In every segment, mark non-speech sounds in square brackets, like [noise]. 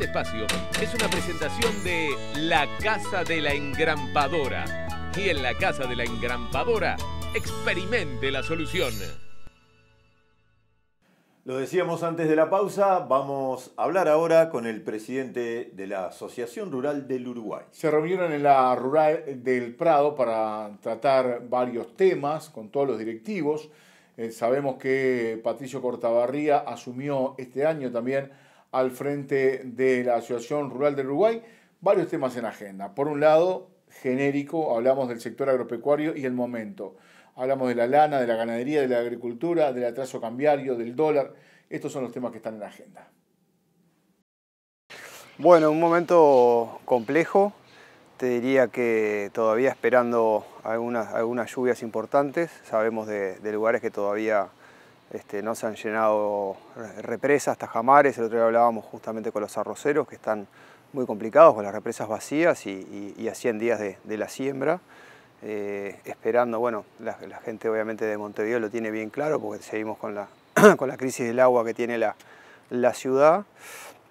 espacio es una presentación de La Casa de la Engrampadora. Y en la Casa de la Engrampadora, experimente la solución. Lo decíamos antes de la pausa, vamos a hablar ahora con el presidente de la Asociación Rural del Uruguay. Se reunieron en la rural del Prado para tratar varios temas con todos los directivos. Eh, sabemos que Patricio Cortabarría asumió este año también al frente de la Asociación Rural del Uruguay, varios temas en agenda. Por un lado, genérico, hablamos del sector agropecuario y el momento. Hablamos de la lana, de la ganadería, de la agricultura, del atraso cambiario, del dólar. Estos son los temas que están en la agenda. Bueno, un momento complejo. Te diría que todavía esperando algunas, lluvias importantes. Sabemos de lugares que todavía este, no se han llenado represas, tajamares, el otro día hablábamos justamente con los arroceros que están muy complicados con las represas vacías y, y, a 100 días de, la siembra, eh, esperando, bueno, la, gente obviamente de Montevideo lo tiene bien claro porque seguimos con la, [clears throat] la crisis del agua que tiene la, ciudad.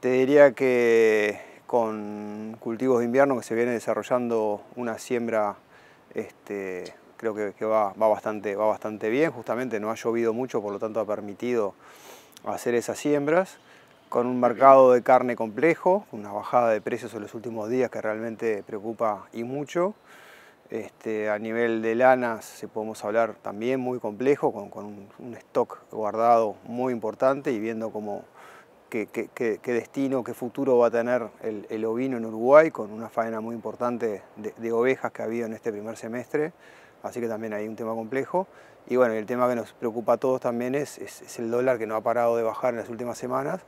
Te diría que con cultivos de invierno que se viene desarrollando una siembra este, creo que, va, bastante, va bastante bien, justamente no ha llovido mucho, por lo tanto ha permitido hacer esas siembras, con un mercado de carne complejo, una bajada de precios en los últimos días que realmente preocupa y mucho. Este, a nivel de lanas, si podemos hablar también muy complejo, con, un, stock guardado muy importante y viendo cómo, qué, destino, qué futuro va a tener el, ovino en Uruguay, con una faena muy importante de, de ovejas que ha habido en este primer semestre así que también hay un tema complejo. Y bueno, el tema que nos preocupa a todos también es, es, el dólar que no ha parado de bajar en las últimas semanas,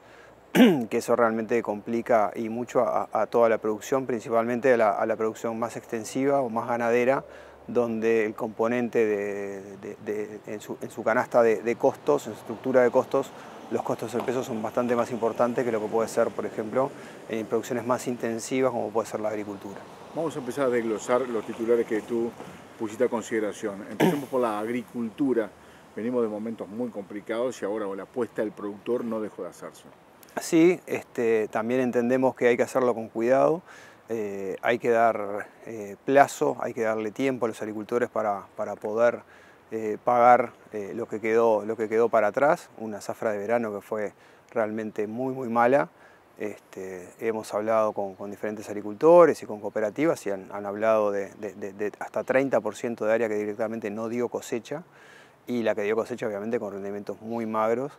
[clears throat] que eso realmente complica y mucho a, toda la producción, principalmente a la, producción más extensiva o más ganadera, donde el componente de, en, su, en, su, canasta de, costos, en su estructura de costos, los costos del peso son bastante más importantes que lo que puede ser, por ejemplo, en producciones más intensivas como puede ser la agricultura. Vamos a empezar a desglosar los titulares que tú pusiste a consideración. Empecemos por la agricultura. Venimos de momentos muy complicados y ahora la apuesta del productor no dejó de hacerse. Sí, este, también entendemos que hay que hacerlo con cuidado, eh, hay que dar eh, plazo, hay que darle tiempo a los agricultores para, para poder eh, pagar eh, lo, que quedó, lo que quedó para atrás, una zafra de verano que fue realmente muy, muy mala. Este, hemos hablado con, diferentes agricultores y con cooperativas y han, hablado de, hasta 30% de área que directamente no dio cosecha y la que dio cosecha obviamente con rendimientos muy magros.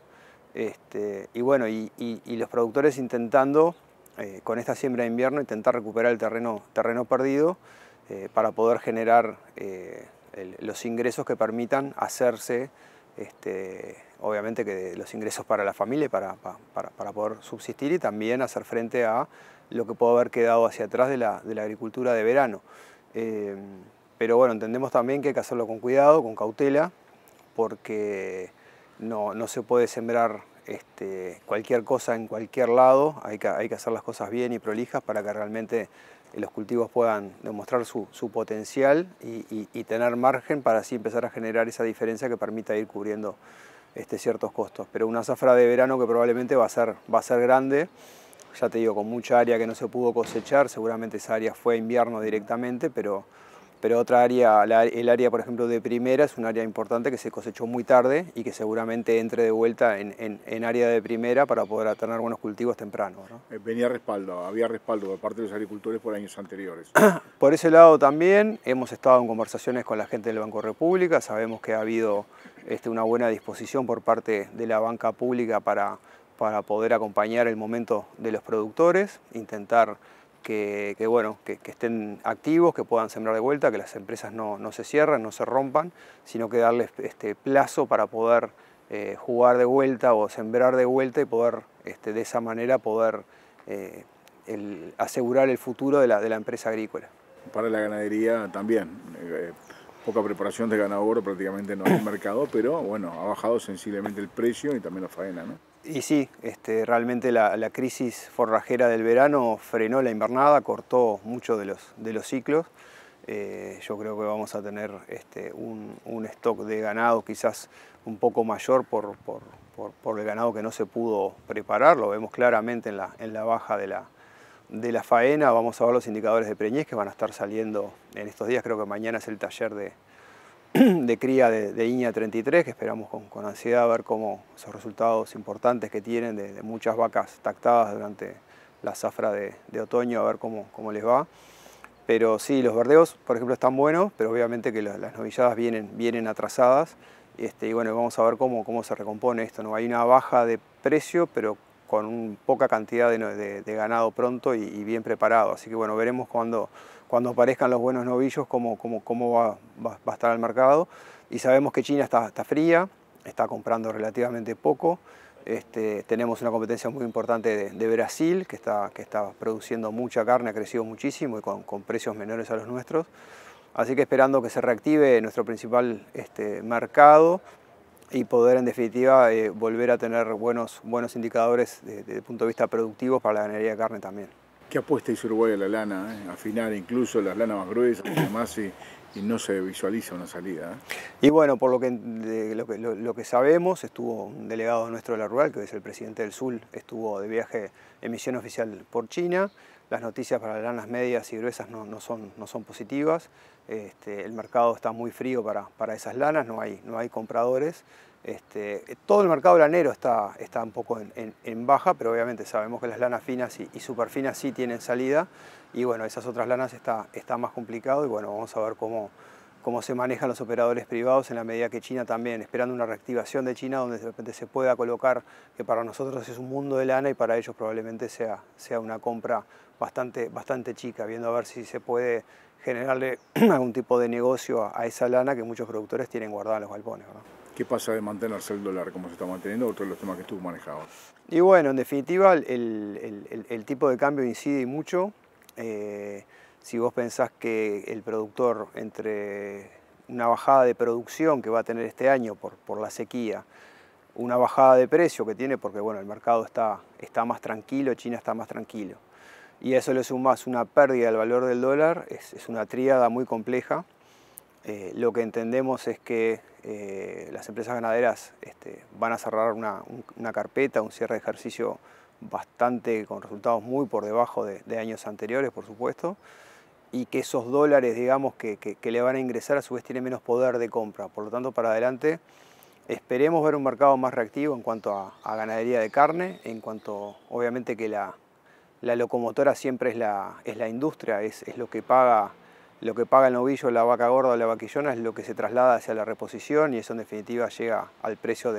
Este, y bueno, y, los productores intentando eh, con esta siembra de invierno intentar recuperar el terreno, terreno perdido para poder generar los ingresos que permitan hacerse, este, obviamente que los ingresos para la familia para, poder subsistir y también hacer frente a lo que puede haber quedado hacia atrás de la, agricultura de verano. Eh, pero bueno, entendemos también que hay que hacerlo con cuidado, con cautela, porque no se puede sembrar este, cualquier cosa en cualquier lado, hay que, hay que, hacer las cosas bien y prolijas para que realmente los cultivos puedan demostrar su, potencial y, tener margen para así empezar a generar esa diferencia que permita ir cubriendo este, ciertos costos. Pero una zafra de verano que probablemente va a ser, va a ser grande, ya te digo, con mucha área que no se pudo cosechar, seguramente esa área fue invierno directamente, pero pero otra área, el área por ejemplo de primera es un área importante que se cosechó muy tarde y que seguramente entre de vuelta en, área de primera para poder tener buenos cultivos tempranos. Eh, venía respaldo, había respaldo por parte de los agricultores por años anteriores. [clears throat] por ese lado también hemos estado en conversaciones con la gente del Banco República, sabemos que ha habido este, una buena disposición por parte de la banca pública para, para poder acompañar el momento de los productores, intentar que, bueno, que, estén activos, que puedan sembrar de vuelta, que las empresas no, se cierren, no se rompan, sino que darles este, plazo para poder eh, jugar de vuelta o sembrar de vuelta y poder este, de esa manera poder eh, asegurar el futuro de la, empresa agrícola. Para la ganadería también. Eh, poca preparación de ganado prácticamente no hay [coughs] mercado, pero bueno, ha bajado sensiblemente el precio y también la faena, ¿no? Y sí, este, realmente la, crisis forrajera del verano frenó la invernada, cortó mucho de los, de los ciclos. Eh, yo creo que vamos a tener este, un, stock de ganado quizás un poco mayor por, por, el ganado que no se pudo preparar, lo vemos claramente en la, en la baja de la, de la faena vamos a ver los indicadores de preñez que van a estar saliendo en estos días. Creo que mañana es el taller de, [clears throat] de cría de, Iña 33, que esperamos con, con, ansiedad ver cómo esos resultados importantes que tienen de, muchas vacas tactadas durante la zafra de, otoño, a ver cómo, cómo, les va. Pero sí, los verdeos, por ejemplo, están buenos, pero obviamente que las, novilladas vienen, vienen atrasadas. Este, y bueno, vamos a ver cómo, cómo se recompone esto. ¿no? Hay una baja de precio, pero con poca cantidad de, ganado pronto y, bien preparado. Así que bueno, veremos cuando, cuando aparezcan los buenos novillos cómo, cómo, va, a estar el mercado. Y sabemos que China está, está fría, está comprando relativamente poco. Este, tenemos una competencia muy importante de, Brasil, que está, que está produciendo mucha carne, ha crecido muchísimo y con, con precios menores a los nuestros. Así que esperando que se reactive nuestro principal este, mercado, y poder en definitiva eh, volver a tener buenos, buenos indicadores desde el punto de vista productivo para la ganadería de carne también. ¿Qué apuesta hizo Uruguay a la lana? Eh? Afinar incluso las lanas más gruesas además si y no se visualiza una salida. ¿eh? Y bueno, por lo que, lo, que sabemos, estuvo un delegado nuestro de la Rural, que es el presidente del SUL, estuvo de viaje en misión oficial por China. Las noticias para las lanas medias y gruesas no, son, no son positivas. Este, el mercado está muy frío para, esas lanas, no hay, no hay compradores. Este, todo el mercado lanero está, está un poco en, baja, pero obviamente sabemos que las lanas finas y, y superfinas sí tienen salida y bueno, esas otras lanas está, está más complicado y bueno, vamos a ver cómo, cómo se manejan los operadores privados en la medida que China también, esperando una reactivación de China donde de repente se pueda colocar, que para nosotros es un mundo de lana y para ellos probablemente sea, sea una compra bastante, bastante chica, viendo a ver si se puede generarle [clears throat] algún tipo de negocio a, esa lana que muchos productores tienen guardada en los galpones. ¿no? ¿Qué pasa de mantenerse el dólar como se está manteniendo? Otro de los temas que estuvo manejados. Y bueno, en definitiva, el, tipo de cambio incide mucho. Eh, si vos pensás que el productor entre una bajada de producción que va a tener este año por, por la sequía, una bajada de precio que tiene porque bueno, el mercado está, está más tranquilo, China está más tranquilo. Y eso le sumás una pérdida del valor del dólar, es, es una tríada muy compleja eh, lo que entendemos es que eh, las empresas ganaderas este, van a cerrar una, carpeta, un cierre de ejercicio bastante con resultados muy por debajo de, años anteriores, por supuesto, y que esos dólares, digamos, que, le van a ingresar a su vez tienen menos poder de compra. Por lo tanto, para adelante esperemos ver un mercado más reactivo en cuanto a, ganadería de carne, en cuanto, obviamente, que la, locomotora siempre es la, industria, es lo que paga lo que paga el novillo, la vaca gorda o la vaquillona es lo que se traslada hacia la reposición y eso en definitiva llega al precio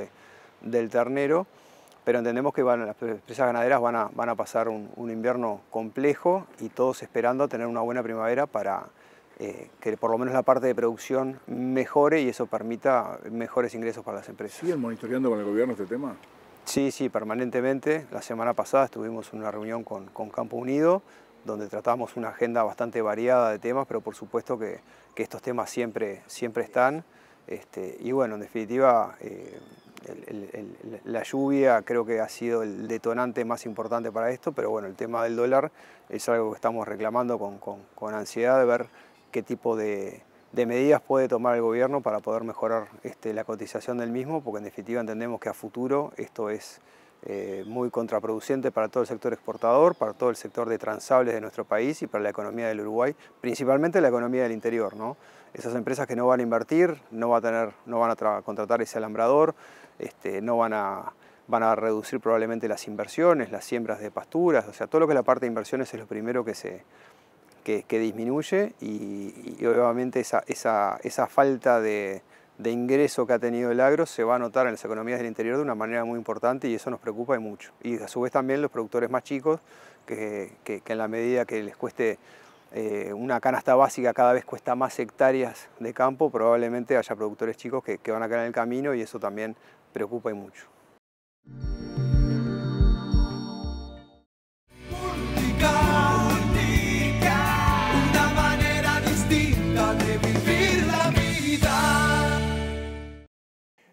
del ternero. Pero entendemos que van, las empresas ganaderas van a, pasar un, invierno complejo y todos esperando tener una buena primavera para eh, que por lo menos la parte de producción mejore y eso permita mejores ingresos para las empresas. ¿Siguen monitoreando con el gobierno este tema? Sí, sí, permanentemente. La semana pasada estuvimos en una reunión con Campo Unido donde tratamos una agenda bastante variada de temas, pero por supuesto que, estos temas siempre, siempre están. Este, y bueno, en definitiva, eh, la lluvia creo que ha sido el detonante más importante para esto, pero bueno, el tema del dólar es algo que estamos reclamando con, ansiedad de ver qué tipo de, medidas puede tomar el gobierno para poder mejorar este, la cotización del mismo, porque en definitiva entendemos que a futuro esto es eh, muy contraproducente para todo el sector exportador, para todo el sector de transables de nuestro país y para la economía del Uruguay, principalmente la economía del interior. ¿no? Esas empresas que no van a invertir, no, va a tener, no van a contratar ese alambrador, este, no van a, van a reducir probablemente las inversiones, las siembras de pasturas, o sea, todo lo que es la parte de inversiones es lo primero que se... Que, disminuye y, y obviamente esa, esa, esa falta de, de ingreso que ha tenido el agro se va a notar en las economías del interior de una manera muy importante y eso nos preocupa y mucho. Y a su vez también los productores más chicos, que, en la medida que les cueste eh, una canasta básica cada vez cuesta más hectáreas de campo, probablemente haya productores chicos que, que van a caer en el camino y eso también preocupa y mucho.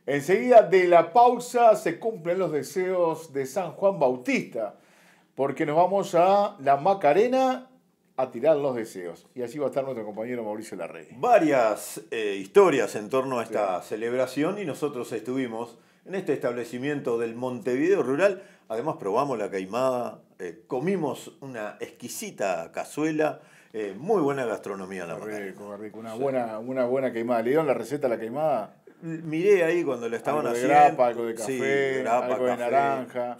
Enseguida de la pausa se cumplen los deseos de San Juan Bautista, porque nos vamos a la Macarena a tirar los deseos. Y así va a estar nuestro compañero Mauricio Larrey. Varias eh, historias en torno a esta celebración y nosotros estuvimos en este establecimiento del Montevideo Rural. Además probamos la caimada, eh, comimos una exquisita cazuela. Eh, muy buena gastronomía, la verdad. una, buena, una buena queimada. ¿Le dieron la receta a la queimada? miré ahí cuando lo estaban algo de Grapa, algo de café, algo de naranja.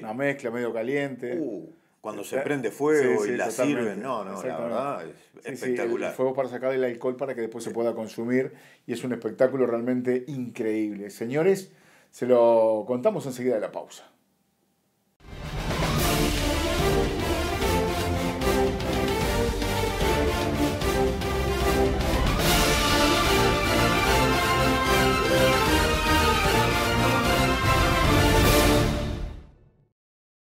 Una mezcla medio caliente. Uh, cuando se eh, prende fuego y la sirven, no, no, la verdad es espectacular. fuego para sacar el alcohol para que después se pueda consumir y es un espectáculo realmente increíble. Señores, se lo contamos enseguida de la pausa.